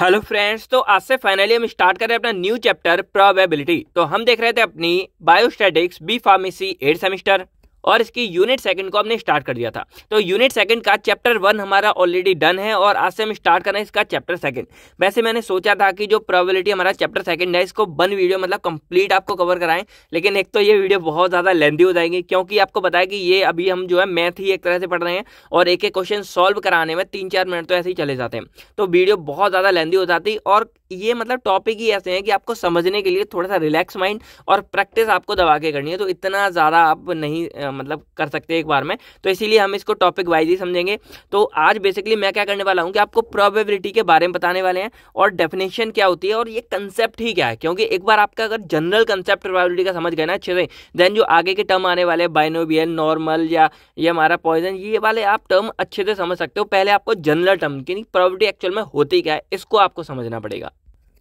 hello friends तो आज से फाइनली हम स्टार्ट कर रहे हैं अपना न्यू चैप्टर प्रोबेबिलिटी तो हम देख रहे थे अपनी biostatics B pharmacy eight semester और इसकी यूनिट सेकंड को हमने स्टार्ट कर दिया था तो यूनिट सेकंड का चैप्टर वन हमारा ऑलरेडी डन है और आज से हम स्टार्ट करें इसका चैप्टर सेकंड वैसे मैंने सोचा था कि जो प्रोबेबिलिटी हमारा चैप्टर सेकंड है इसको वन वीडियो मतलब कंप्लीट आपको कवर कराएं लेकिन एक तो ये वीडियो बहुत ज़्यादा लेंदी हो जाएगी क्योंकि आपको बताया कि ये अभी हम जो है मैथ ही एक तरह से पढ़ रहे हैं और एक एक क्वेश्चन सॉल्व कराने में तीन चार मिनट तो ऐसे ही चले जाते हैं तो वीडियो बहुत ज़्यादा लेंदी हो जाती और ये मतलब टॉपिक ही ऐसे हैं कि आपको समझने के लिए थोड़ा सा रिलैक्स माइंड और प्रैक्टिस आपको दबा के करनी है तो इतना ज़्यादा आप नहीं मतलब कर सकते एक बार में तो इसीलिए हम इसको टॉपिक वाइज ही समझेंगे तो आज बेसिकली मैं क्या करने वाला हूँ कि आपको प्रोबेबिलिटी के बारे में बताने वाले हैं और डेफिनेशन क्या होती है और ये कंसेप्ट ही क्या है क्योंकि एक बार आपका अगर जनरल कंसेप्ट प्रोबेबिलिटी का समझ गए ना अच्छे से देन जो आगे के टर्म आने वाले बाइनोबियल नॉर्मल या ये हमारा पॉइजन ये वाले आप टर्म अच्छे से समझ सकते हो पहले आपको जनरल टर्म की प्रोबेबिलिटी एक्चुअल में होती क्या है इसको आपको समझना पड़ेगा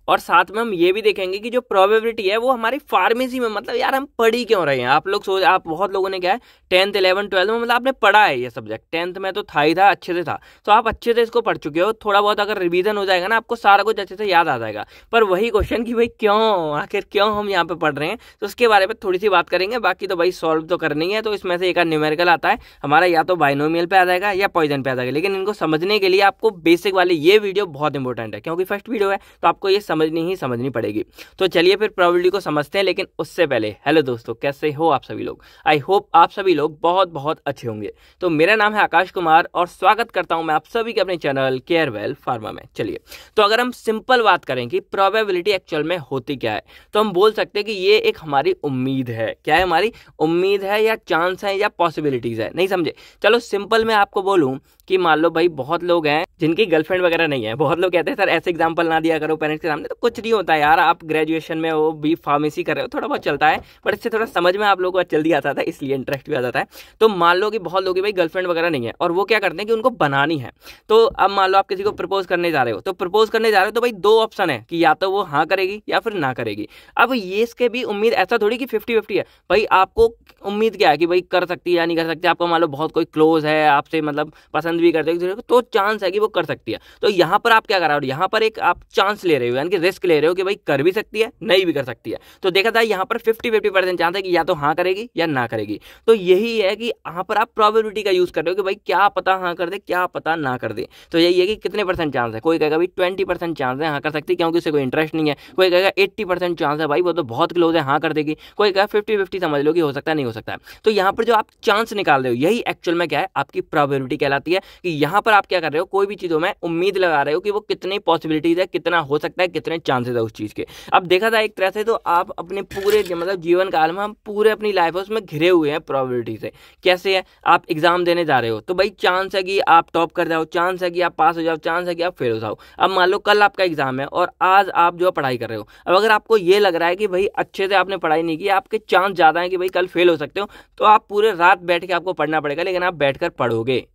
और साथ में हम ये भी देखेंगे कि जो प्रोबेबिलिटी है वो हमारी फार्मेसी में मतलब यार हम पढ़ ही क्यों रहे हैं आप लोग सोच आप बहुत लोगों ने क्या है टेंथ इलेवन ट्वेल्थ में मतलब आपने पढ़ा है ये सब्जेक्ट टेंथ में तो था ही था अच्छे से था तो आप अच्छे से इसको पढ़ चुके हो थोड़ा बहुत अगर रिविजन हो जाएगा ना आपको सारा कुछ अच्छे से याद आ जाएगा पर वही क्वेश्चन कि भाई क्यों आखिर क्यों हम यहाँ पे पढ़ रहे हैं तो उसके बारे में थोड़ी सी बात करेंगे बाकी तो भाई सॉल्व तो करनी है तो इसमें से एक न्यूमेरिकल आता है हमारा या तो बाइनोमियल पे आ जाएगा या पॉइजन पे आ जाएगा लेकिन इनको समझने के लिए आपको बेसिक वाली ये वीडियो बहुत इंपॉर्टेंट है क्योंकि फर्स्ट वीडियो है तो आपको ये समझ समझनी ही समझनी पड़ेगी तो चलिए फिर प्रोबेबिलिटी को समझते हैं लेकिन उससे पहले हेलो दोस्तों कैसे हो आप सभी लोग आई होप आप सभी लोग बहुत बहुत अच्छे होंगे तो मेरा नाम है आकाश कुमार और स्वागत करता हूं मैं आप सभी के अपने चैनल केयर वेल फार्मा में चलिए तो अगर हम सिंपल बात करें कि प्रॉबेबिलिटी एक्चुअल में होती क्या है तो हम बोल सकते हैं कि ये एक हमारी उम्मीद है क्या है हमारी उम्मीद है या चांस है या पॉसिबिलिटीज़ है नहीं समझे चलो सिंपल मैं आपको बोलूँ कि मान लो भाई बहुत लोग हैं जिनकी गर्लफ्रेंड वगैरह नहीं है बहुत लोग कहते हैं सर ऐसे एग्जाम्पल ना दिया करो पेरेंट्स के सामने तो कुछ नहीं होता यार आप ग्रेजुएशन में हो बी फार्मेसी कर रहे हो थोड़ा बहुत चलता है बट इससे थोड़ा समझ में आप लोगों को जल्दी आता था इसलिए इंटरेस्ट भी आ जाता है तो मान लो कि बहुत लोग भाई गर्लफ्रेंड वगैरह नहीं है और वो क्या करते हैं कि उनको बनानी है तो अब मान लो आप किसी को प्रपोज करने जा रहे हो तो प्रपोज करने जा रहे हो तो भाई दो ऑप्शन है कि या तो वो हाँ करेगी या फिर ना करेगी अब ये इसके भी उम्मीद ऐसा थोड़ी कि फिफ्टी फिफ्टी है भाई आपको उम्मीद क्या है कि भाई कर सकती है या नहीं कर सकती आपको मान लो बहुत कोई क्लोज है आपसे मतलब पसंद पसंद भी करते हो तो चांस है कि वो कर सकती है तो यहाँ पर आप क्या करा रहे हो यहाँ पर एक आप चांस ले रहे हो यानी कि रिस्क ले रहे हो कि भाई कर भी सकती है नहीं भी कर सकती है तो देखा था यहाँ पर फिफ्टी फिफ्टी परसेंट चांस है कि या तो हाँ करेगी या ना करेगी तो यही है कि यहाँ पर आप प्रॉबिलिटी का यूज़ कर रहे हो कि भाई क्या पता हाँ कर दे क्या पता ना कर दे तो यही है कि कितने परसेंट चांस है कोई कहेगा भाई ट्वेंटी परसेंट चांस है हाँ कर सकती क्योंकि उसे कोई इंटरेस्ट नहीं है कोई कहेगा एट्टी परसेंट चांस है भाई वो तो बहुत क्लोज है हाँ कर देगी कोई कहेगा फिफ्टी फिफ्टी समझ लो कि हो सकता है नहीं हो सकता है तो यहाँ पर जो आप चांस निकाल रहे हो यही एक्चुअल में क्या है आपकी प्रॉबिलिटी कहलाती है कि यहाँ पर आप क्या कर रहे हो कोई भी चीज़ों में उम्मीद लगा रहे हो कि वो कितनी पॉसिबिलिटीज़ है कितना हो सकता है कितने चांसेस है उस चीज़ के अब देखा था एक तरह से तो आप अपने पूरे मतलब जीवन काल में हम पूरे अपनी लाइफ है उसमें घिरे हुए हैं प्रॉबिलिटी से कैसे है आप एग्जाम देने जा रहे हो तो भाई चांस है कि आप टॉप कर जाओ चांस है कि आप पास हो जाओ चांस है कि आप फेल हो जाओ अब मान लो कल आपका एग्जाम है और आज आप जो पढ़ाई कर रहे हो अब अगर आपको ये लग रहा है कि भाई अच्छे से आपने पढ़ाई नहीं की आपके चांस ज़्यादा है कि भाई कल फेल हो सकते हो तो आप पूरे रात बैठ के आपको पढ़ना पड़ेगा लेकिन आप बैठकर पढ़ोगे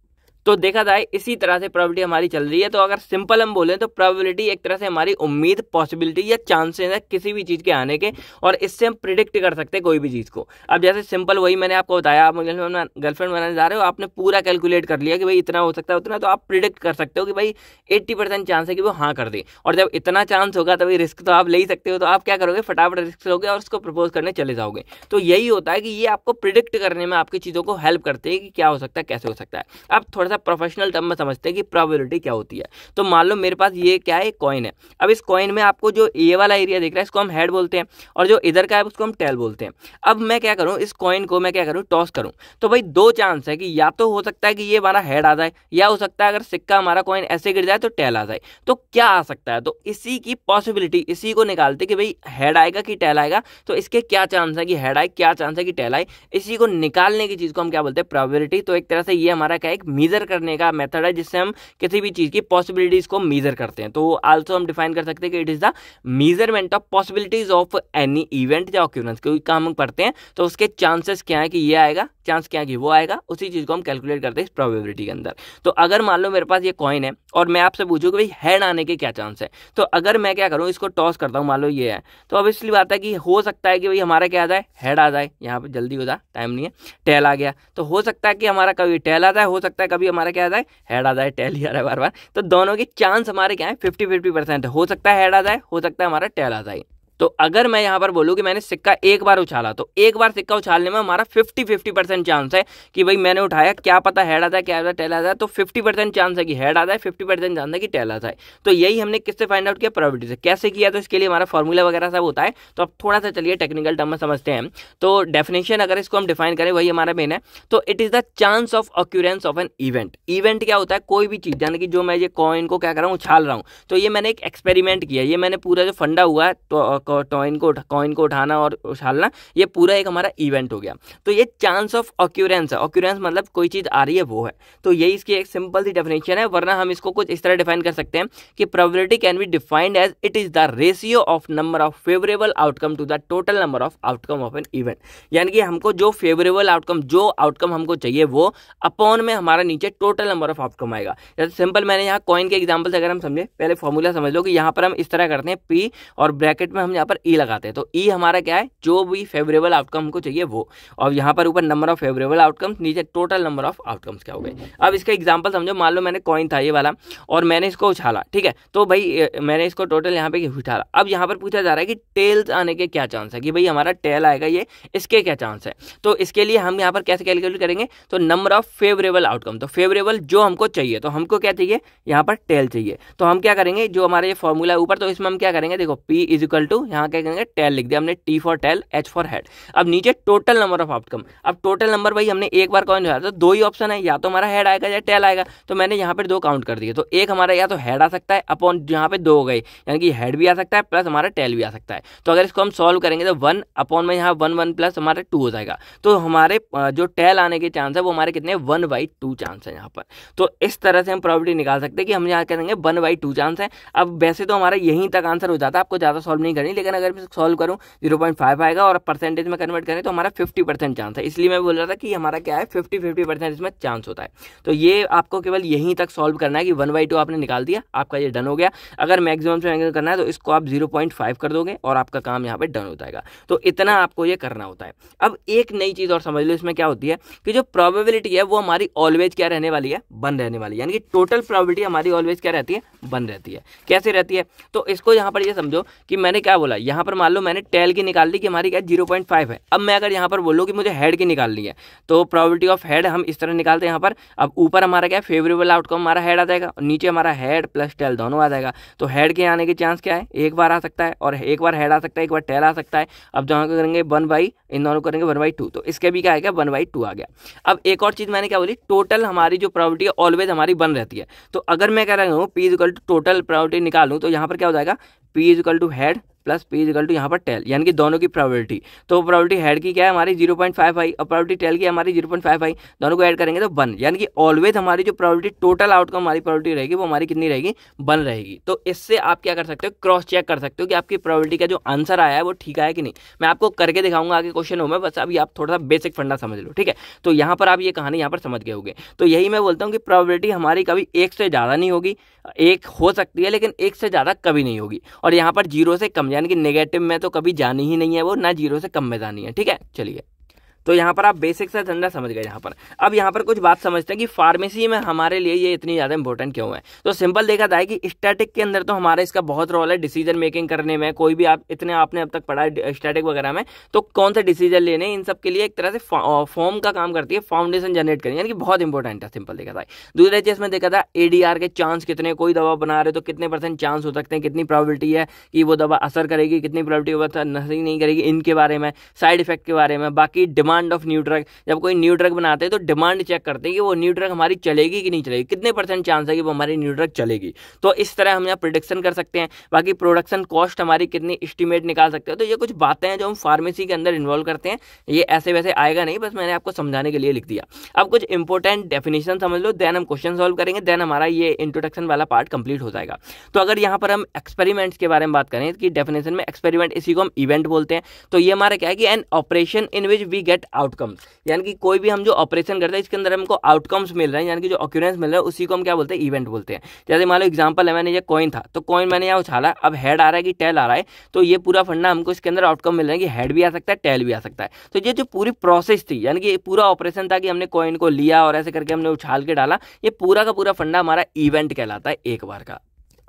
तो देखा जाए इसी तरह से प्रॉबिलिटी हमारी चल रही है तो अगर सिंपल हम बोलें तो प्रॉबिलिटी एक तरह से हमारी उम्मीद पॉसिबिलिटी या चांसेस है किसी भी चीज़ के आने के और इससे हम प्रिडिक्ट कर सकते हैं कोई भी चीज़ को अब जैसे सिंपल वही मैंने आपको बताया आप गर्लफ्रेंड गर्लफ्रेंड बनाने जा रहे हो आपने पूरा कैलकुलेट कर लिया कि भाई इतना हो सकता है उतना तो आप प्रिडिक्ट कर सकते हो कि भाई एट्टी परसेंट चांस है कि वो हाँ कर दे और जब इतना चांस होगा तभी रिस्क तो आप ले ही सकते हो तो आप क्या करोगे फटाफट रिस्क लोगे और उसको प्रपोज करने चले जाओगे तो यही होता है कि ये आपको प्रिडिक्ट करने में आपकी चीज़ों को हेल्प करते हैं कि क्या हो सकता है कैसे हो सकता है अब थोड़ा सा प्रोफेशनल तब में समझते हैं कि प्रॉबिलिटी क्या होती है तो मान लो मेरे पास ये क्या है कॉइन है अब इस कॉइन में आपको जो ए वाला एरिया देख रहा है इसको हम हेड बोलते हैं और जो इधर का है उसको हम टेल बोलते हैं अब मैं क्या करूँ इस कॉइन को मैं क्या करूँ टॉस करूँ तो भाई दो चांस है कि या तो हो सकता है कि ये हमारा हेड आ जाए या हो सकता है अगर सिक्का हमारा कॉइन ऐसे गिर जाए तो टेल आ जाए तो क्या आ सकता है तो इसी की पॉसिबिलिटी इसी को निकालते कि भाई हेड आएगा कि टेल आएगा तो इसके क्या चांस है कि हेड आए क्या चांस है कि टेल आए इसी को निकालने की चीज़ को हम क्या बोलते हैं प्रॉबिलिटी तो एक तरह से ये हमारा क्या एक मीजर मेजर करने का मेथड है जिससे हम किसी भी चीज़ की पॉसिबिलिटीज़ को मेजर करते हैं तो आल्सो हम डिफाइन कर सकते हैं कि it is the measurement of possibilities of any event या ऑक्यूरेंस क्योंकि काम पढ़ते हैं तो उसके चांसेस क्या है कि ये आएगा चांस क्या है कि वो आएगा उसी चीज़ को हम कैलकुलेट करते हैं इस प्रोबेबिलिटी के अंदर तो अगर मान लो मेरे पास ये कॉइन है और मैं आपसे पूछूँ कि भाई हेड आने के क्या चांस है तो अगर मैं क्या करूं इसको टॉस करता हूं मान लो ये है तो अब इसलिए बात है कि हो सकता है कि भाई हमारा क्या आ जाए हेड आ जाए यहाँ पर जल्दी हो जाए टाइम नहीं है टेल आ गया तो हो सकता है कि हमारा कभी टेल आ जाए हो सकता है कभी हमारा क्या आ जाए हेड आ जाए टेल ही आ रहा है बार बार तो दोनों के चांस हमारे क्या है फिफ्टी फिफ्टी परसेंट हो सकता है हेड आ जाए हो सकता है हमारा टेल आ जाए तो अगर मैं यहां पर बोलूं कि मैंने सिक्का एक बार उछाला तो एक बार सिक्का उछालने में हमारा 50 50 परसेंट चांस है कि भाई मैंने उठाया क्या पता हेड आता है क्या पता टेल आता है तो 50 परसेंट चांस है कि हेड आता है फिफ्टी परसेंट चांस है कि टेल आता है तो यही हमने किससे फाइंड आउट किया प्रॉबिलिटी से कैसे किया तो इसके लिए हमारा फॉर्मूला वगैरह सब होता है तो अब थोड़ा सा चलिए टेक्निकल टर्म में समझते हैं तो डेफिनेशन अगर इसको हम डिफाइन करें वही हमारा मेन है तो it is the chance of occurrence of an event event क्या होता है कोई भी चीज़ यानी कि जो मैं ये कॉइन को क्या कर रहा हूँ उछाल रहा हूँ तो ये मैंने एक एक्सपेरिमेंट किया ये मैंने पूरा जो फंडा हुआ है तो कॉइन को कॉइन को उठाना और उछालना ये पूरा एक हमारा इवेंट हो गया तो ये चांस ऑफ ऑक्यूरेंस है ऑक्यूरेंस मतलब कोई चीज़ आ रही है वो है तो यही इसकी एक सिंपल सी डेफिनेशन है वरना हम इसको कुछ इस तरह डिफाइन कर सकते हैं कि probability can be defined as it is the ratio of number of favourable outcome to the total number of outcome of an event यानी कि हमको जो फेवरेबल आउटकम जो आउटकम हमको चाहिए वो अपॉन में हमारा नीचे टोटल नंबर ऑफ आउटकम आएगा जैसे सिंपल मैंने यहाँ कॉइन के एग्जाम्पल से अगर हम समझे पहले फॉर्मूला समझ लो कि यहाँ पर हम इस तरह करते हैं पी और ब्रैकेट में हम यहाँ पर ई e लगाते हैं तो ई e हमारा क्या है जो भी फेवरेबल आउटकम को चाहिए वो और यहाँ पर ऊपर नंबर ऑफ फेवरेबल आउटकम्स नीचे टोटल नंबर ऑफ आउटकम्स क्या हो गए अब इसका एग्जाम्पल समझो मान लो मैंने कॉइन था ये वाला और मैंने इसको उछाला ठीक है तो भाई मैंने इसको टोटल यहाँ पे उछाला अब यहाँ पर पूछा जा रहा है कि टेल्स आने के क्या चांस है कि भाई हमारा टेल आएगा ये इसके क्या चांस है तो इसके लिए हम यहाँ पर कैसे कैलकुलेट करेंगे तो नंबर ऑफ फेवरेबल आउटकम तो फेवरेबल जो हमको चाहिए तो हमको क्या चाहिए यहाँ पर टेल चाहिए तो हम क्या करेंगे जो हमारा ये फॉर्मूला है ऊपर तो इसमें हम क्या करेंगे देखो पी इज इक्वल टू यहाँ क्या करेंगे टेल लिख दिया हमने T for tail H for head अब नीचे टोटल नंबर ऑफ आउटकम अब टोटल नंबर भाई हमने एक बार कौन किया तो दो ही ऑप्शन है या तो हमारा हेड आएगा या टेल आएगा तो मैंने यहाँ पर दो काउंट कर दिए तो एक हमारा या तो हेड आ सकता है अपॉन यहाँ पे दो हो गए यानी कि हेड भी आ सकता है प्लस हमारा टेल भी आ सकता है तो अगर इसको हम सॉल्व करेंगे तो वन अपॉन में यहाँ वन वन प्लस हमारे टू हो जाएगा तो हमारे जो टेल आने के चांस है वो हमारे कितने वन बाई टू चांस है यहाँ पर तो इस तरह से हम प्रॉबर्टी निकाल सकते हैं कि हम यहाँ कह देंगे वन बाई टू चांस है अब वैसे तो हमारा यहीं तक आंसर हो जाता है आपको ज़्यादा सॉल्व नहीं करनी नहीं लेकिन अगर मैं सॉल्व करूँ जीरो पॉइंट फाइव आएगा और परसेंटेज में कन्वर्ट करें तो हमारा फिफ्टी परसेंट चांस है इसलिए मैं बोल रहा था कि हमारा क्या है फिफ्टी फिफ्टी परसेंट इसमें चांस होता है तो ये आपको केवल यहीं तक सॉल्व करना है कि वन बाई टू आपने निकाल दिया आपका ये डन हो गया अगर मैक्सिमम से मैक्सिमम करना है तो इसको आप जीरो पॉइंट फाइव कर दोगे और आपका काम यहाँ पर डन हो जाएगा तो इतना आपको ये करना होता है अब एक नई चीज़ और समझ लो इसमें क्या होती है कि जो प्रॉबेबिलिटी है वो हमारी ऑलवेज क्या रहने वाली है बन रहने वाली यानी कि टोटल प्रोबेबिलिटी हमारी ऑलवेज क्या रहती है बन रहती है कैसे रहती है तो इसको यहाँ पर ये समझो कि मैंने क्या बोला यहाँ पर मान लो मैंने टेल की निकाल ली कि हमारी क्या जीरो पॉइंट फाइव है अब मैं अगर यहाँ पर बोलूँ कि मुझे हेड की निकालनी है तो प्रॉबिलिटी ऑफ हेड हम इस तरह निकालते हैं यहाँ पर अब ऊपर हमारा क्या फेवरेबल आउटकम हमारा हेड आ जाएगा और नीचे हमारा हेड प्लस टेल दोनों आ जाएगा तो हेड के आने के चांस क्या है एक बार आ सकता है और एक बार हेड आ सकता है एक बार टेल आ सकता है अब जहाँ को करेंगे वन बाई इन दोनों को करेंगे वन बाई टू तो इसके भी क्या आएगा वन बाई टू आ गया अब एक और चीज़ मैंने क्या बोली टोटल हमारी जो प्रॉबिलिटी है ऑलवेज हमारी बन रहती है तो अगर मैं कह रहा हूँ P equal to total probability निकालूँ तो यहाँ पर क्या हो जाएगा P equal to head plus P equal to यहाँ पर टेल यानी कि दोनों की प्रोबेबिलिटी तो प्रोबेबिलिटी हेड की क्या है हमारी जीरो पॉइंट फाइव आई और प्रोबेबिलिटी टेल की हमारी जीरो पॉइंट फाइव आई दोनों को ऐड करेंगे तो वन यानी कि ऑलवेज हमारी जो प्रोबेबिलिटी टोटल आउटकम हमारी प्रोबेबिलिटी रहेगी वो हमारी कितनी रहेगी वन रहेगी तो इससे आप क्या कर सकते हो क्रॉस चेक कर सकते हो कि आपकी प्रोबेबिलिटी का जो आंसर आया है वो ठीक आया कि नहीं मैं आपको करके दिखाऊंगा आगे क्वेश्चन हो में बस अभी आप थोड़ा सा बेसिक फंडा समझ लो ठीक है तो यहाँ पर आप ये कहानी यहाँ पर समझ गए होगे तो यही मैं बोलता हूँ कि प्रोबेबिलिटी हमारी कभी एक से ज़्यादा नहीं होगी एक हो सकती है लेकिन एक से ज़्यादा कभी नहीं होगी और यहाँ पर जीरो से कम यानी कि नेगेटिव में तो कभी जानी ही नहीं है वो ना जीरो से कम में जानी है ठीक है चलिए तो यहाँ पर आप बेसिक सा धंधा समझ गए यहाँ पर अब यहाँ पर कुछ बात समझते हैं कि फार्मेसी में हमारे लिए ये इतनी ज़्यादा इंपॉर्टेंट क्यों है तो सिंपल देखा जाए कि स्टैटिक के अंदर तो हमारा इसका बहुत रोल है डिसीजन मेकिंग करने में कोई भी आप इतने आपने अब तक पढ़ा स्टैटिक वगैरह में तो कौन सा डिसीजन लेने इन सब के लिए एक तरह से फॉर्म का काम करती है फाउंडेशन जनरेट करनी यानी कि बहुत इंपॉर्टेंट है सिंपल देखा जाए दूसरे चीज में देखा था एडीआर के चांस कितने कोई दवा बना रहे तो कितने परसेंट चांस हो सकते हैं कितनी प्रॉबिलिटी है कि वो दवा असर करेगी कितनी प्रॉबिलिटी वो नहीं करेगी इनके बारे में साइड इफेक्ट के बारे में बाकी demand demand of new drug जब कोई न्यू ड्रग बनाते हैं तो डिमांड चेक करते हैं कि वो न्यू ड्रग हमारी चलेगी कि नहीं चलेगी कितने परसेंट चांस है कि वो हमारी न्यू ड्रग चलेगी तो इस तरह हम यहाँ प्रोडक्शन कर सकते हैं बाकी प्रोडक्शन कॉस्ट हमारी कितनी इस्टीमेट निकाल सकते हैं तो ये कुछ बातें हैं जो हम फार्मेसी के अंदर इन्वॉल्व करते हैं ये ऐसे वैसे आएगा नहीं बस मैंने आपको समझाने के लिए लिख दिया अब कुछ इंपॉर्टेंट डेफिनेशन समझ लो देन हम क्वेश्चन सॉल्व करेंगे देन हमारा ये इंट्रोडक्शन वाला पार्ट कंप्लीट हो जाएगा तो अगर यहाँ पर हम एक्सपेरिमेंट्स के बारे में बात करें कि डेफिनेशन में एक्सपेरिमेंट इसी को हम इवेंट बोलते हैं तो ये हमारा क्या है कि an operation in which we get accurate outcomes यानी कि कोई भी हम जो ऑपरेशन करते हैं इसके अंदर हमको आउटकम्स मिल रहे हैं यानी कि जो ऑक्यूरेंस मिल रहा है उसी को हम क्या बोलते हैं इवेंट बोलते हैं जैसे मान लो एग्जाम्पल है मैंने ये कॉइन था तो कॉइन मैंने यहाँ उछाला अब हेड आ रहा है कि टेल आ रहा है तो ये पूरा फंडा हमको इसके अंदर आउटकम मिल रहा है कि हेड भी आ सकता है टेल भी आ सकता है तो ये जो पूरी प्रोसेस थी यानी कि पूरा ऑपरेशन था कि हमने कॉइन को लिया और ऐसे करके हमने उछाल के डाला ये पूरा का पूरा फंडा हमारा इवेंट कहलाता है एक बार का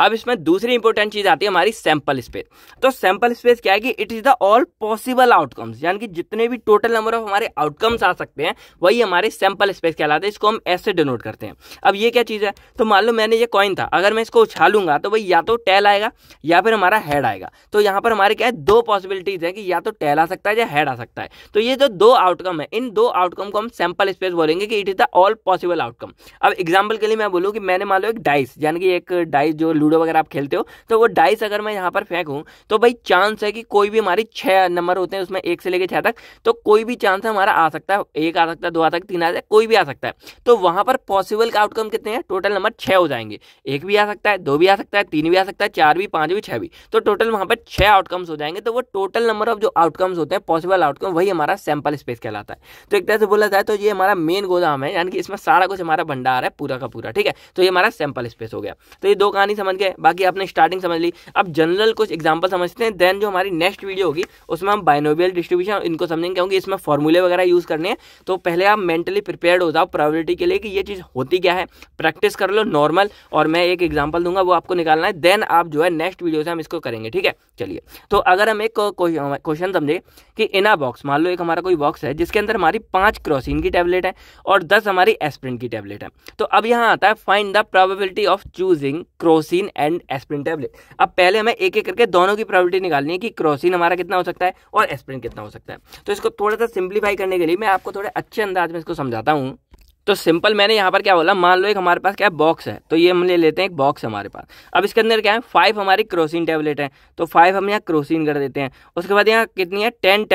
अब इसमें दूसरी इंपॉर्टेंट चीज़ आती है हमारी सैंपल स्पेस तो सैंपल स्पेस क्या है कि it is the all possible outcomes यानी कि जितने भी टोटल नंबर ऑफ हमारे आउटकम्स आ सकते हैं वही हमारे सैंपल स्पेस कहलाते हैं इसको हम ऐसे डिनोट करते हैं अब ये क्या चीज़ है तो मान लो मैंने ये कॉइन था अगर मैं इसको उछालूंगा तो भाई या तो टेल आएगा या फिर हमारा हेड आएगा तो यहाँ पर हमारे क्या है दो पॉसिबिलिटीज़ है कि या तो टेल आ सकता है या हेड आ सकता है तो ये जो दो आउटकम है इन दो आउटकम को हम सैंपल स्पेस बोलेंगे कि it is the all possible outcome अब एग्जाम्पल के लिए मैं बोलूँ कि मैंने मान लो एक डाइस यानी कि एक डाइस जो लूडो वगैरह आप खेलते हो तो वो डाइस अगर मैं यहाँ पर फेंकूँ तो भाई चांस है कि कोई भी हमारी छः नंबर होते हैं उसमें एक से लेकर छः तक तो कोई भी चांस हमारा आ सकता है एक आ सकता है दो आ सकता है तीन आ सकता है कोई भी आ सकता है तो वहाँ पर पॉसिबल का आउटकम कितने हैं टोटल नंबर छः हो जाएंगे एक भी आ सकता है दो भी आ सकता है तीन भी आ सकता है चार भी पाँच भी छः भी तो टोटल वहाँ पर छः आउटकम्स हो जाएंगे तो वो टोटल नंबर ऑफ जो आउटकम्स होते हैं पॉसिबल आउटकम वही हमारा सैम्पल स्पेस कहलाता है तो एक तरह से बोला जाए तो ये हमारा मेन गोदाम है यानी कि इसमें सारा कुछ हमारा भंडार है पूरा का पूरा ठीक है तो ये हमारा सैम्पल स्पेस हो गया तो ये दो कहानी समझ समझ गए बाकी आपने स्टार्टिंग समझ ली अब जनरल कुछ एग्जाम्पल समझते हैं देन जो हमारी नेक्स्ट वीडियो होगी उसमें हम बायनोबियल डिस्ट्रीब्यूशन इनको समझेंगे क्योंकि इसमें फॉर्मूले वगैरह यूज़ करने हैं तो पहले आप मेंटली प्रिपेयर हो जाओ प्रॉबिलिटी के लिए कि ये चीज़ होती क्या है प्रैक्टिस कर लो नॉर्मल और मैं एक एग्जाम्पल दूंगा वो आपको निकालना है देन आप जो है नेक्स्ट वीडियो से हम इसको करेंगे ठीक है चलिए तो अगर हम एक क्वेश्चन समझे कि इना बॉक्स मान लो एक हमारा कोई बॉक्स है जिसके अंदर हमारी पाँच क्रोसिन की टैबलेट है और दस हमारी एस्प्रिन की टैबलेट है तो अब यहाँ आता है find the probability of choosing Crocin Crocin and aspirin tablet अब पहले हमें एक एक करके दोनों की प्रॉबिलिटी निकालनी है कि क्रोसिन हमारा कितना हो सकता है और एस्प्रिन कितना हो सकता है तो इसको थोड़ा सा सिंप्लीफाई करने के लिए मैं आपको थोड़े अच्छे अंदाज में इसको समझाता हूँ तो सिंपल मैंने यहाँ पर क्या बोला मान लो एक हमारे पास क्या बॉक्स है तो ये हम ले लेते हैं एक बॉक्स हमारे पास अब इसके अंदर क्या है फाइव हमारी क्रोसिन टैबलेट है तो फाइव हम यहाँ क्रोसिन कर देते हैं उसके बाद यहाँ कितनी है टेन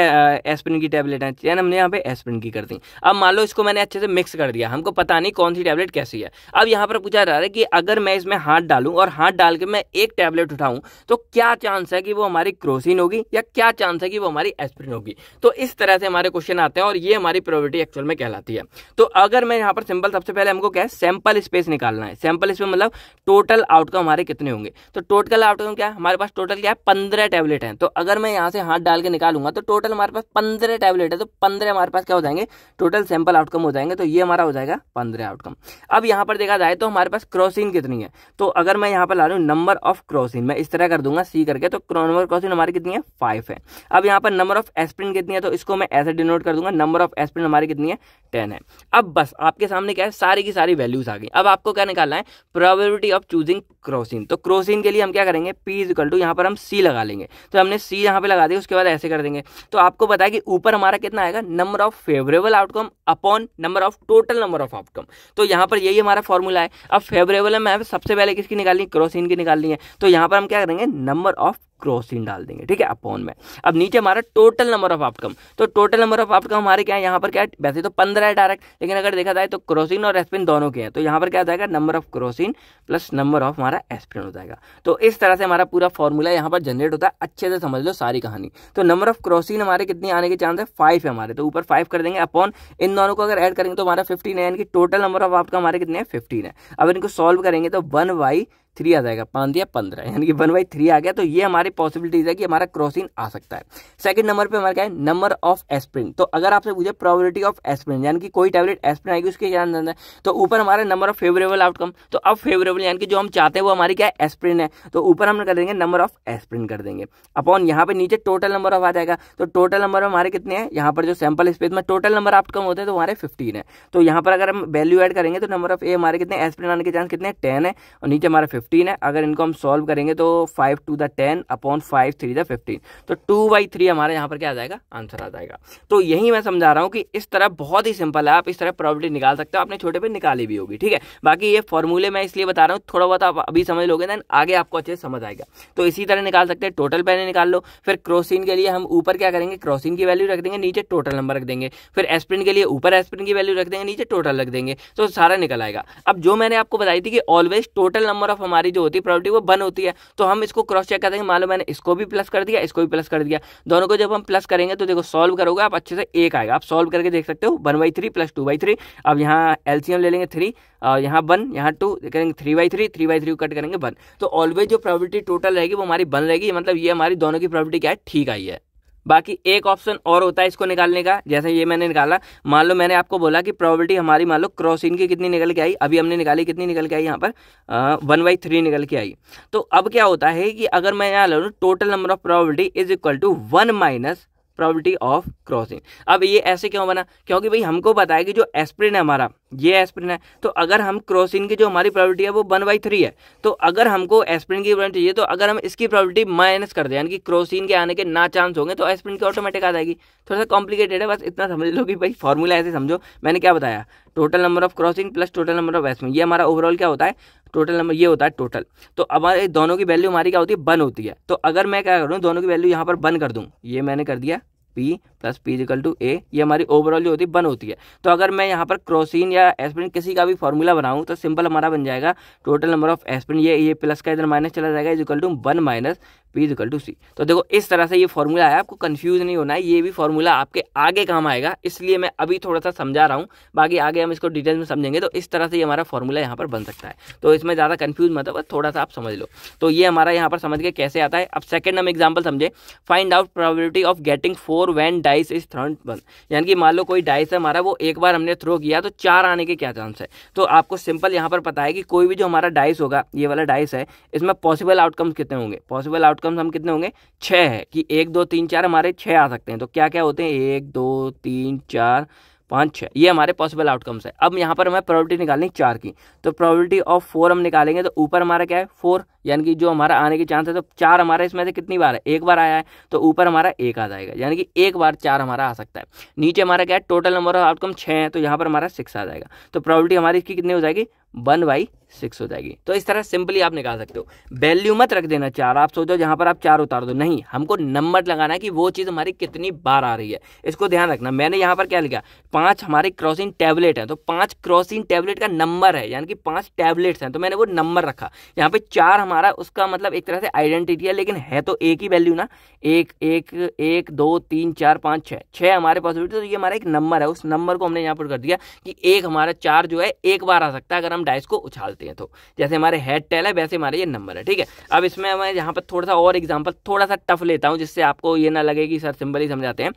एस्प्रिन की टैबलेट है टेन हमने यहाँ पे एस्प्रिन की कर दी अब मान लो इसको मैंने अच्छे से मिक्स कर दिया हमको पता नहीं कौन सी टैबलेट कैसी है अब यहाँ पर पूछा जा रहा है कि अगर मैं इसमें हाथ डालूँ और हाथ डाल के मैं एक टैबलेट उठाऊँ तो क्या चांस है कि वो हमारी क्रोसिन होगी या क्या चांस है कि वो हमारी एस्प्रिन होगी तो इस तरह से हमारे क्वेश्चन आते हैं और ये हमारी प्रोविटी एक्चुअल में कहलाती है तो अगर मैं यहाँ पर सिंपल सबसे पहले हमको क्या है सैम्पल स्पेस निकालना है सैम्पल स्पेस मतलब टोटल आउटकम हमारे कितने होंगे तो टोटल आउटकम क्या है हमारे पास टोटल क्या है पंद्रह टैबलेट हैं तो अगर मैं यहाँ से हाथ डाल के निकालूंगा तो टोटल हमारे पास पंद्रह टैबलेट है तो पंद्रह हमारे पास क्या हो जाएंगे टोटल सैम्पल आउटकम हो जाएंगे तो ये हमारा हो जाएगा पंद्रह आउटकम अब यहाँ पर देखा जाए तो हमारे पास क्रॉसिंग कितनी है तो अगर मैं यहाँ पर ला लूँ नंबर ऑफ क्रॉसिंग मैं इस तरह कर दूंगा सी करके तो नंबर क्रॉसिंग हमारी कितनी है फाइव है अब यहाँ पर नंबर ऑफ एस्प्रिन कितनी है तो इसको मैं ऐसे डिनोट कर दूंगा नंबर ऑफ एस्प्रिन हमारी कितनी है टेन है अब बस आपके सामने क्या है सारी की सारी वैल्यूज आ गई अब आपको क्या निकालना है प्रोबेबिलिटी ऑफ चूजिंग क्रोसिन तो क्रोसिन के लिए हम क्या करेंगे पी इज टू यहाँ पर हम सी लगा लेंगे तो हमने सी यहाँ पे लगा दिया उसके बाद ऐसे कर देंगे तो आपको पता है कि ऊपर हमारा कितना आएगा number of favourable outcome upon number of total number of outcome तो यहाँ पर यही हमारा फॉर्मूला है अब फेवरेबल हमें सबसे पहले किसकी निकालनी क्रोसिन की निकालनी है तो यहाँ पर हम क्या करेंगे नंबर ऑफ क्रोसिन डाल देंगे ठीक है अपॉन में अब नीचे हमारा टोटल नंबर ऑफ आउटकम तो टोटल नंबर ऑफ आउटकम हमारे क्या है यहाँ पर क्या है वैसे तो पंद्रह है डायरेक्ट लेकिन अगर देखा जाए तो क्रोसिन और एस्पिन दोनों के हैं तो यहाँ पर क्या हो जाएगा number of Crocin plus number of हमारा एस्पिन हो जाएगा तो इस तरह से हमारा पूरा फॉर्मूला यहाँ पर जनरेट होता है अच्छे से समझ लो सारी कहानी तो नंबर ऑफ क्रोसिन हमारे कितने आने के चांस है फाइव है हमारे तो ऊपर फाइव कर देंगे अपॉन इन दोनों को अगर ऐड करेंगे तो हमारा फिफ्टीन है यानी कि टोटल नंबर ऑफ आउटकम हमारे कितने फिफ्टीन है अब इनको सॉल्व करेंगे तो वन बाई थ्री आ जाएगा पाँच दिया पंद्रह यानी कि वन बाई थ्री आ गया तो ये हमारी पॉसिबिलिटीज है कि हमारा क्रॉसिंग आ सकता है सेकंड नंबर पे हमारा क्या है नंबर ऑफ एस्प्रिन तो अगर आपसे पूछे प्रोबेबिलिटी ऑफ एस्प्रिन यानी कि कोई टैबलेट एस्प्रिन आएगी उसके क्या अंदर है तो ऊपर हमारा नंबर ऑफ फेवरेबल आउटकम तो अब फेवरेबल यानी कि जो हम चाहते हैं वो हमारी क्या है एस्प्रिन है तो ऊपर हम कर देंगे नंबर ऑफ एस्प्रिन कर देंगे अपॉन यहाँ पर नीचे टोटल नंबर ऑफ आ जाएगा तो टोटल नंबर हमारे कितने हैं यहाँ पर जो सैम्पल स्पेस में टोटल नंबर आउटकम होते हैं तो हमारे फिफ्टीन है तो यहाँ पर अगर हम वैल्यू एड करेंगे तो नंबर ऑफ ए हमारे कितने एस्प्रिन आने के चांस कितने टेन है और नीचे हमारे फिफ्टीन है अगर इनको हम सॉल्व करेंगे तो five two the ten upon five three the fifteen तो टू बाई थ्री हमारे यहाँ पर क्या आ जाएगा आंसर आ जाएगा तो यही मैं समझा रहा हूँ कि इस तरह बहुत ही सिंपल है आप इस तरह प्रॉपर्टी निकाल सकते हो आपने छोटे पे निकाली भी होगी ठीक है बाकी ये फॉर्मूले मैं इसलिए बता रहा हूँ थोड़ा बहुत आप अभी समझ लोगे देन आगे आपको अच्छे से समझ आएगा तो इसी तरह निकाल सकते हैं टोटल पहले निकाल लो फिर क्रोसिन के लिए हम ऊपर क्या करेंगे क्रोसिन की वैल्यू रख देंगे नीचे टोटल नंबर रख देंगे फिर एस्प्रिन के लिए ऊपर एस्प्रिन की वैल्यू रख देंगे नीचे टोटल रख देंगे तो सारा निकल आएगा अब जो मैंने आपको बताई थी कि ऑलवेज टोटल नंबर ऑफ हमारी जो होती है प्रॉपर्टी वो वन होती है तो हम इसको क्रॉस चेक कर देंगे मान लो मैंने इसको भी प्लस कर दिया इसको भी प्लस कर दिया दोनों को जब हम प्लस करेंगे तो देखो सॉल्व करोगे आप अच्छे से एक आएगा आप सॉल्व करके देख सकते हो one by three plus two by three अब यहाँ एलसीएम ले लेंगे थ्री और यहाँ वन यहाँ टू करेंगे three by three three by three cut करेंगे वन तो ऑलवेज जो प्रॉपर्टी टोटल रहेगी वो हमारी बन रहेगी मतलब ये हमारी दोनों की प्रॉपर्टी क्या है ठीक आई है बाकी एक ऑप्शन और होता है इसको निकालने का जैसे ये मैंने निकाला मान लो मैंने आपको बोला कि प्रोबेबिलिटी हमारी मान लो इन की कितनी निकल के आई अभी हमने निकाली कितनी निकल के आई यहाँ पर वन बाई थ्री निकल के आई तो अब क्या होता है कि अगर मैं यहाँ लूँ total number of probability is equal to one minus probability of Crocin अब ये ऐसे क्यों बना क्योंकि भाई हमको पता है कि जो एस्प्रिन है हमारा ये एस्प्रिन है तो अगर हम क्रॉसिंग की जो हमारी प्रॉबिलिटी है वो वन बाई थ्री है तो अगर हमको एस्प्रिन की प्रॉबिलिटी चाहिए तो अगर हम इसकी प्रॉबिलिटी माइनस कर दें यानी कि क्रोसिन के आने के ना चांस होंगे तो एस्प्रिन की ऑटोमेटिक आ जाएगी थोड़ा सा कॉम्प्लिकेटेड है बस इतना समझ लो कि भाई फॉर्मूला ऐसे समझो मैंने क्या बताया total number of Crocin plus total number of aspirin ये हमारा ओवरऑल क्या होता है टोटल नंबर ये होता है टोटल तो हमारे दोनों की वैल्यू हमारी क्या होती है बन होती है तो अगर मैं क्या करूँ दोनों की वैल्यू यहाँ पर बन कर दूँ ये मैंने कर दिया P plus P equal to A ये हमारी ओवरऑल जो होती है बन होती है तो अगर मैं यहाँ पर क्रोसिन या एस्पिरिन किसी का भी फॉर्मूला बनाऊँ तो सिंपल हमारा बन जाएगा टोटल नंबर ऑफ एस्पिरिन ये ये प्लस का इधर माइनस चला जाएगा equal to one minus P equal to C तो देखो इस तरह से ये फॉर्मूला है आपको कन्फ्यूज नहीं होना है ये भी फॉर्मूला आपके आगे काम आएगा इसलिए मैं अभी थोड़ा सा समझा रहा हूँ बाकी आगे हम इसको डिटेल में समझेंगे तो इस तरह से ये हमारा फॉर्मूला यहाँ पर बन सकता है तो इसमें ज़्यादा कन्फ्यूज मतलब थोड़ा सा आप समझ लो तो ये हमारा यहाँ पर समझ के कैसे आता है अब सेकेंड हम एग्जाम्पल समझे find out probability of getting four when dice is thrown one यानी कि मान लो कोई डाइस है हमारा वो एक बार हमने थ्रो किया तो चार आने के क्या चांस है तो आपको सिंपल यहाँ पर पता है कि कोई भी जो हमारा डाइस होगा ये वाला डाइस है इसमें पॉसिबल आउटकम्स कितने होंगे पॉसिबल आउट आउटकम्स हम कितने होंगे छः है कि एक दो तीन चार हमारे छः आ सकते हैं तो क्या क्या होते हैं एक दो तीन चार पाँच छः ये हमारे पॉसिबल आउटकम्स है अब यहाँ पर हमें प्रोबेबिलिटी निकालनी चार की तो प्रोबेबिलिटी ऑफ फोर हम निकालेंगे तो ऊपर हमारा क्या है फोर यानी कि जो हमारा आने की चांस है तो चार हमारा इसमें से कितनी बार है एक बार आया है तो ऊपर हमारा एक आ जाएगा यानी कि एक बार चार हमारा आ सकता है नीचे हमारा क्या है टोटल नंबर ऑफ आउटकम छः है तो यहाँ पर हमारा सिक्स आ जाएगा तो प्रॉबिलिटी हमारी इसकी कितनी हो जाएगी वन बाई सिक्स हो जाएगी तो इस तरह सिंपली आप निकाल सकते हो वैल्यू मत रख देना चार आप सोचो जहाँ पर आप चार उतार दो नहीं हमको नंबर लगाना है कि वो चीज़ हमारी कितनी बार आ रही है इसको ध्यान रखना मैंने यहाँ पर क्या लिखा पाँच हमारे क्रॉसिंग टैबलेट है तो पाँच क्रॉसिंग टैबलेट का नंबर है यानी कि पांच टैबलेट्स हैं तो मैंने वो नंबर रखा यहाँ पे चार हमारा उसका मतलब एक तरह से आइडेंटिटी है लेकिन है तो एक ही वैल्यू ना एक एक एक दो तीन चार पाँच छः छः हमारे पास तो ये हमारा एक नंबर है उस नंबर को हमने यहाँ पर कर दिया कि एक हमारा चार जो है एक बार आ सकता है अगर हम डाइस को उछालते करते हैं तो जैसे हमारे हेड टेल है वैसे हमारे ये नंबर है ठीक है अब इसमें मैं यहाँ पर थोड़ा सा और एग्जाम्पल थोड़ा सा टफ लेता हूँ जिससे आपको ये ना लगे कि सर सिंपल ही समझाते हैं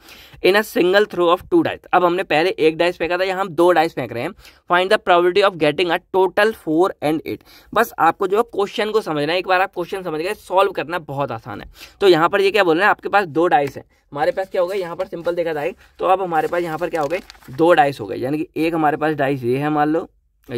in a single throw of two dice अब हमने पहले एक डाइस फेंका था या हम दो डाइस फेंक रहे हैं find the probability of getting a total four and eight बस आपको जो है क्वेश्चन को समझना है एक बार आप क्वेश्चन समझ गए सॉल्व करना बहुत आसान है तो यहाँ पर ये क्या बोल रहे हैं आपके पास दो डाइस है हमारे पास क्या हो गया यहाँ पर सिंपल देखा जाए तो अब हमारे पास यहाँ पर क्या हो गए दो डाइस हो गए यानी कि एक हमारे पास डाइस ये है मान लो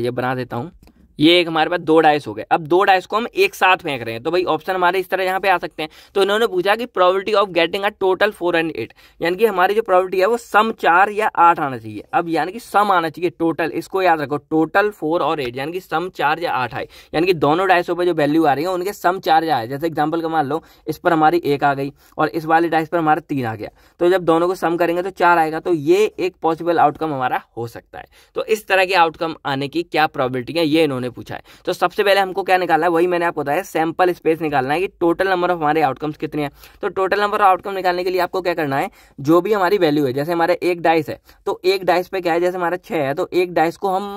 ये बना देता हूँ ये एक हमारे पास दो डाइस हो गए अब दो डाइस को हम एक साथ फेंक रहे हैं तो भाई ऑप्शन हमारे इस तरह यहाँ पे आ सकते हैं तो इन्होंने पूछा कि probability of getting a total four and eight यानी कि हमारी जो प्रोबेबिलिटी है वो सम चार या आठ आना चाहिए अब यानी कि सम आना चाहिए टोटल इसको याद रखो टोटल फोर और एट यानी कि सम चार या आठ आए यानी कि दोनों डाइसों पर जो वैल्यू आ रही है उनके सम चार या आए जैसे एग्जाम्पल का मान लो इस पर हमारी एक आ गई और इस वाले डाइस पर हमारा तीन आ गया तो जब दोनों को सम करेंगे तो चार आएगा तो ये एक पॉसिबल आउटकम हमारा हो सकता है तो इस तरह के आउटकम आने की क्या प्रॉबिलिटी है ये इन्होंने उन्होंने पूछा है तो सबसे पहले हमको क्या निकालना है वही मैंने आपको बताया सैम्पल स्पेस निकालना है कि टोटल नंबर ऑफ हमारे आउटकम्स कितने हैं तो टोटल नंबर ऑफ आउटकम निकालने के लिए आपको क्या करना है जो भी हमारी वैल्यू है जैसे हमारे एक डाइस है तो एक डाइस पे क्या है जैसे हमारा छः है तो एक डाइस को हम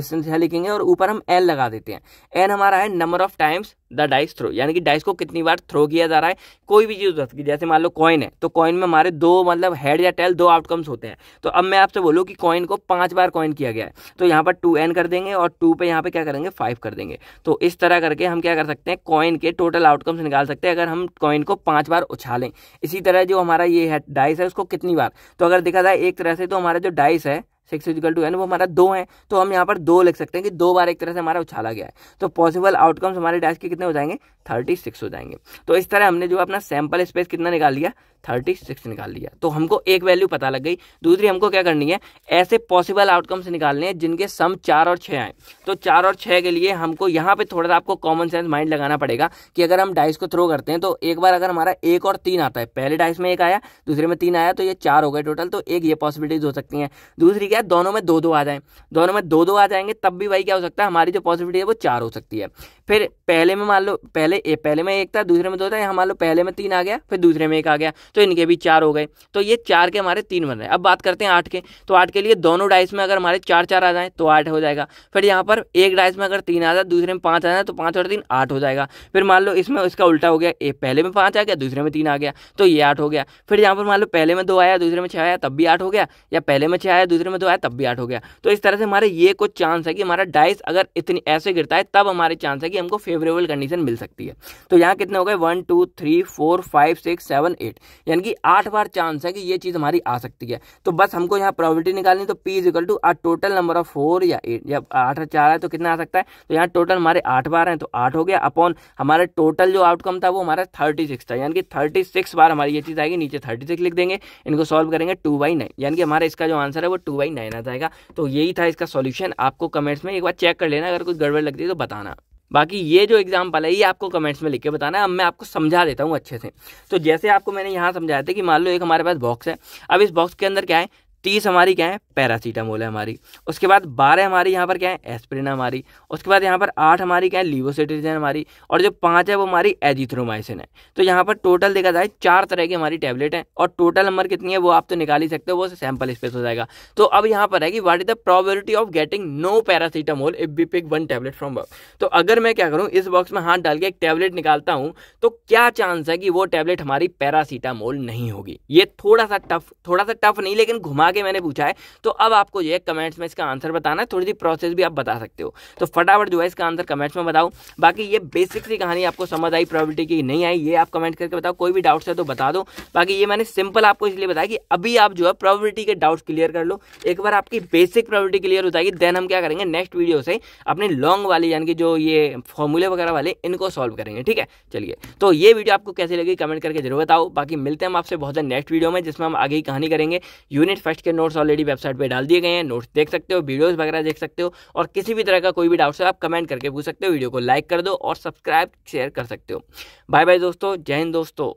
ऐसे लिखेंगे और ऊपर हम एन लगा देते हैं एन हमारा है number of times the dice throw यानी कि डाइस को कितनी बार थ्रो किया जा रहा है कोई भी चीज़ हो सकती है जैसे मान लो कॉइन है तो कॉइन में हमारे दो मतलब हेड या टेल दो आउटकम्स होते हैं तो अब मैं आपसे बोलूँ कि कॉइन को पांच बार कॉइन किया गया है तो यहाँ पर टू एन कर देंगे और टू पे यहाँ पे क्या करेंगे फाइव कर देंगे तो इस तरह करके हम क्या कर सकते हैं कॉइन के टोटल आउटकम्स निकाल सकते हैं अगर हम कॉइन को पाँच बार उछालें इसी तरह जो हमारा ये है डाइस है उसको कितनी बार तो अगर देखा जाए एक तरह से तो हमारा जो डाइस है सिक्स इजिकल टू एन वो हमारा दो है तो हम यहाँ पर दो लिख सकते हैं कि दो बार एक तरह से हमारा उछाला गया है तो पॉसिबल आउटकम्स हमारे डैश के कितने हो जाएंगे थर्टी सिक्स हो जाएंगे तो इस तरह हमने जो अपना सैम्पल स्पेस कितना निकाल लिया थर्टी सिक्स निकाल लिया तो हमको एक वैल्यू पता लग गई दूसरी हमको क्या करनी है ऐसे पॉसिबल आउटकम्स निकालने हैं जिनके सम चार और छः आए तो चार और छः के लिए हमको यहाँ पर थोड़ा सा आपको कॉमन सेंस माइंड लगाना पड़ेगा कि अगर हम डाइस को थ्रो करते हैं तो एक बार अगर हमारा एक और तीन आता है पहले डाइस में एक आया दूसरे में तीन आया तो ये चार हो गए टोटल तो एक ये पॉसिबिलिटीज हो सकती हैं दूसरी क्या दोनों में दो दो आ जाएं दोनों में दो दो आ जाएंगे तब भी भाई क्या हो सकता है हमारी जो पॉजिटिविटी है वो चार हो सकती है फिर पहले में मान लो पहले ए, पहले में एक था दूसरे में दो था यहाँ मान लो पहले में तीन आ गया फिर दूसरे में एक आ गया तो इनके भी चार हो गए तो ये चार के हमारे तीन बन रहे हैं अब बात करते हैं आठ के तो आठ के लिए दोनों डाइस में अगर हमारे चार चार आ जाए तो आठ हो जाएगा फिर यहाँ पर एक डाइस में अगर तीन आ जाए दूसरे में पाँच आ जाए तो पाँच और तीन आठ हो जाएगा फिर मान लो इसमें उसका उल्टा हो गया ए पहले में पाँच आ गया दूसरे में तीन आ गया तो ये आठ हो गया फिर यहाँ पर मान लो पहले में दो आया दूसरे में छः आया तब भी आठ हो गया या पहले में छः आया दूसरे में दो आया तब भी आठ हो गया तो इस तरह से हमारे ये कुछ चांस है कि हमारा डाइस अगर इतनी ऐसे गिरता है तब हमारे चांस है कि कि हमको फेवरेबल कंडीशन मिल सकती है तो यहाँ कितने हो गए one two three four five six seven eight यानी कि आठ बार चांस है कि ये चीज़ हमारी आ सकती है तो बस हमको यहाँ प्रॉबिलिटी निकालनी तो पी इज टू आ टोटल नंबर ऑफ फोर या एट जब आठ चार है तो कितना आ सकता है तो यहाँ टोटल हमारे आठ बार हैं तो आठ हो गया अपॉन हमारे टोटल जो आउटकम था वो हमारा थर्टी सिक्स था यानी कि थर्टी सिक्स बार हमारी ये चीज़ आएगी नीचे थर्टी सिक्स लिख देंगे इनको सॉल्व करेंगे टू बाई नाइन यानी कि हमारा इसका जो आंसर है वो टू बाई नाइन आ जाएगा तो यही था इसका सॉल्यूशन आपको कमेंट्स में एक बार चेक कर लेना अगर कुछ गड़बड़ लगती है तो बताना बाकी ये जो एग्जाम्पल है ये आपको कमेंट्स में लिख के बताना है अब मैं आपको समझा देता हूँ अच्छे से तो जैसे आपको मैंने यहाँ समझाया था कि मान लो एक हमारे पास बॉक्स है अब इस बॉक्स के अंदर क्या है तीस हमारी क्या है पैरासीटामोल है हमारी उसके बाद बारह हमारी यहाँ पर क्या है एस्प्रिन हमारी उसके बाद यहाँ पर आठ हमारी क्या है लीवोसिटीजन हमारी और जो पाँच है वो हमारी एजिथ्रोमाइसिन है तो यहाँ पर टोटल देखा जाए चार तरह की हमारी टैबलेट है और टोटल नंबर कितनी है वो आप तो निकाल ही सकते हो वो सैम्पल स्पेस हो जाएगा तो अब यहाँ पर है कि what is the probability of getting no paracetamol if we pick one tablet from box तो अगर मैं क्या करूँ इस बॉक्स में हाथ डाल के एक टैबलेट निकालता हूँ तो क्या चांस है कि वो टैबलेट हमारी पैरासीटामोल नहीं होगी ये थोड़ा सा टफ थोड़ा सा टफ नहीं लेकिन घुमा आगे मैंने पूछा है तो अब आपको जो है कमेंट्स में इसका आंसर बताना है थोड़ी सी प्रोसेस भी आप बता सकते हो तो फटाफट जो है इसका आंसर कमेंट्स में बताओ बाकी ये बेसिक सी कहानी आपको समझ आई प्रॉबिलिटी की नहीं आई ये आप कमेंट करके बताओ कोई भी डाउट्स है तो बता दो बाकी ये मैंने सिंपल आपको इसलिए बताया कि अभी आप जो है प्रॉबिलिटी के डाउट्स क्लियर कर लो एक बार आपकी बेसिक प्रॉबिलिटी क्लियर हो जाएगी देन हम क्या करेंगे नेक्स्ट वीडियो से अपने लॉन्ग वाले यानी कि जो ये फॉर्मूले वगैरह वाले इनको सॉल्व करेंगे ठीक है चलिए तो ये वीडियो आपको कैसे लगी कमेंट करके जरूर बताओ बाकी मिलते हैं हम आपसे बहुत नेक्स्ट वीडियो में जिसमें हम आगे की कहानी करेंगे यूनिट फर्स्ट टेस्ट के नोट्स ऑलरेडी वेबसाइट पर डाल दिए गए हैं नोट्स देख सकते हो वीडियोज़ वगैरह देख सकते हो और किसी भी तरह का कोई भी डाउट्स है आप कमेंट करके पूछ सकते हो वीडियो को लाइक कर दो और सब्सक्राइब शेयर कर सकते हो बाय बाय दोस्तों जय हिंद दोस्तों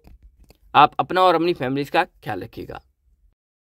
आप अपना और अपनी फैमिलीज़ का ख्याल रखिएगा